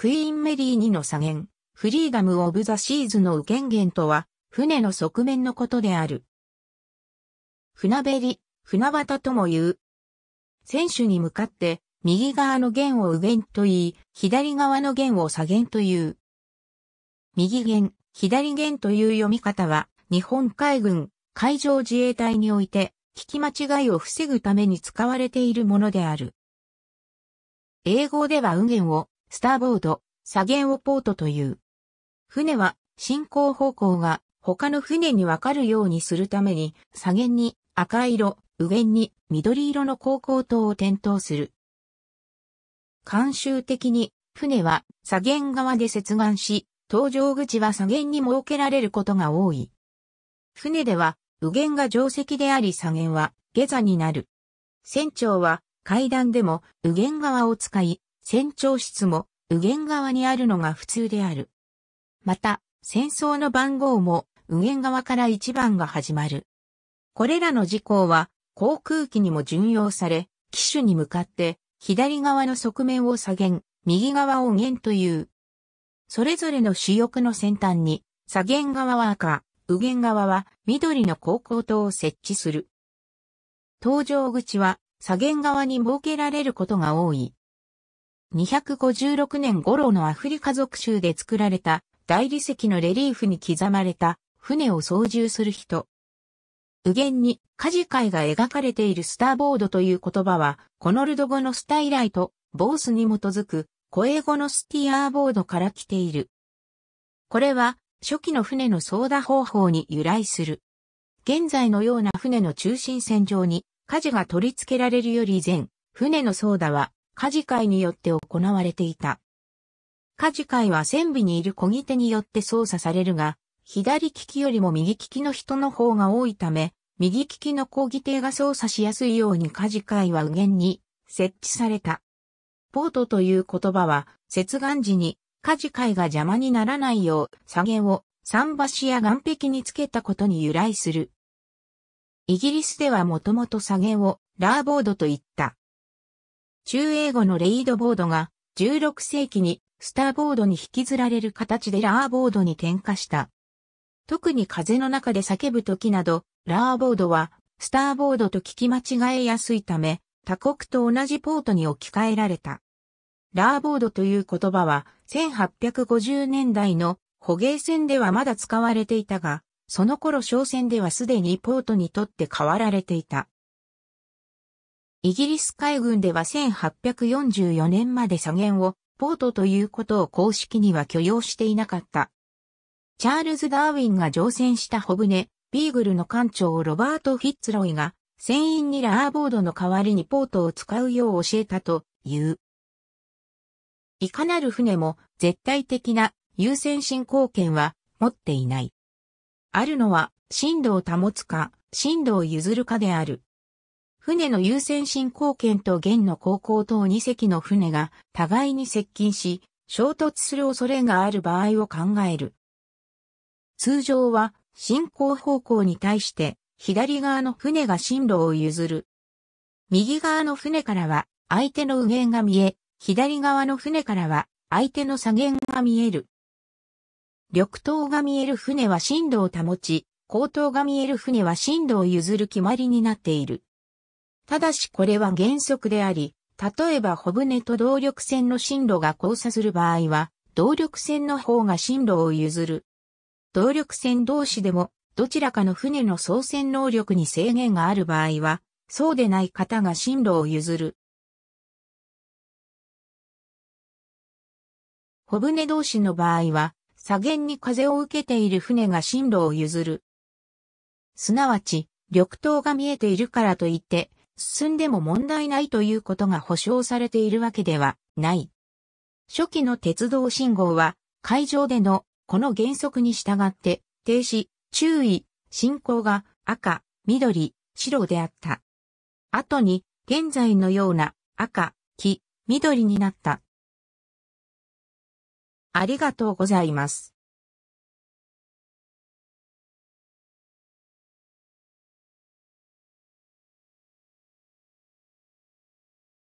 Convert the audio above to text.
クイーンメリー2の左舷、フリーダム・オブ・ザ・シーズの原舷とは、船の側面のことである。船べり、船旗とも言う。選手に向かって、右側の弦を右舷と言い、左側の弦を左舷と言う。右舷、左舷という読み方は、日本海軍、海上自衛隊において、聞き間違いを防ぐために使われているものである。英語では右舷を、スターボード、左舷をポートという。船は進行方向が他の船にわかるようにするために、左舷に赤色、右舷に緑色の航行灯を点灯する。慣習的に船は左舷側で接岸し、搭乗口は左舷に設けられることが多い。船では右舷が定石であり左舷は下座になる。船長は階段でも右舷側を使い、船長室も右舷側にあるのが普通である。また、戦争の番号も右舷側から1番が始まる。これらの事項は航空機にも順用され、機種に向かって左側の側面を左舷、右側を弦という。それぞれの主翼の先端に左舷側は赤、右舷側は緑の航行灯を設置する。搭乗口は左舷側に設けられることが多い。256年頃のアフリカ属州で作られた大理石のレリーフに刻まれた船を操縦する人。右舷にカジカイが描かれているスターボードという言葉は、コノルド語のスタイライト、ボースに基づく、古英語のスティアーボードから来ている。これは、初期の船の操舵方法に由来する。現在のような船の中心線上に、舵が取り付けられるより以前、船の操舵は家事会によって行われていた。家事会は船尾にいる小木手によって操作されるが、左利きよりも右利きの人の方が多いため、右利きの小木艇が操作しやすいように家事会は右舷に設置された。ポートという言葉は、接岸時に家事会が邪魔にならないよう、下げを桟橋や岸壁につけたことに由来する。イギリスではもともと下げをラーボードと言った。中英語のレイドボードが16世紀にスターボードに引きずられる形でラーボードに転化した。特に風の中で叫ぶ時など、ラーボードはスターボードと聞き間違えやすいため、他国と同じポートに置き換えられた。ラーボードという言葉は1850年代の捕鯨船ではまだ使われていたが、その頃商船ではすでにポートにとって変わられていた。イギリス海軍では1844年まで左舷をポートということを公式には許容していなかった。チャールズ・ダーウィンが乗船した小船、ビーグルの艦長ロバート・フィッツロイが、船員にラーボードの代わりにポートを使うよう教えたという。いかなる船も絶対的な優先進行権は持っていない。あるのは、進路を保つか、進路を譲るかである。船の優先進行権と弦の航行等2隻の船が互いに接近し、衝突する恐れがある場合を考える。通常は進行方向に対して左側の船が進路を譲る。右側の船からは相手の右舷が見え、左側の船からは相手の左舷が見える。緑灯が見える船は進路を保ち、後頭が見える船は進路を譲る決まりになっている。ただしこれは原則であり、例えば小舟と動力線の進路が交差する場合は、動力線の方が進路を譲る。動力線同士でも、どちらかの船の操船能力に制限がある場合は、そうでない方が進路を譲る。小舟同士の場合は、左舷に風を受けている船が進路を譲る。すなわち、緑灯が見えているからといって、進んでも問題ないということが保証されているわけではない。初期の鉄道信号は会場でのこの原則に従って停止、注意、進行が赤、緑、白であった。後に現在のような赤、黄、緑になった。ありがとうございます。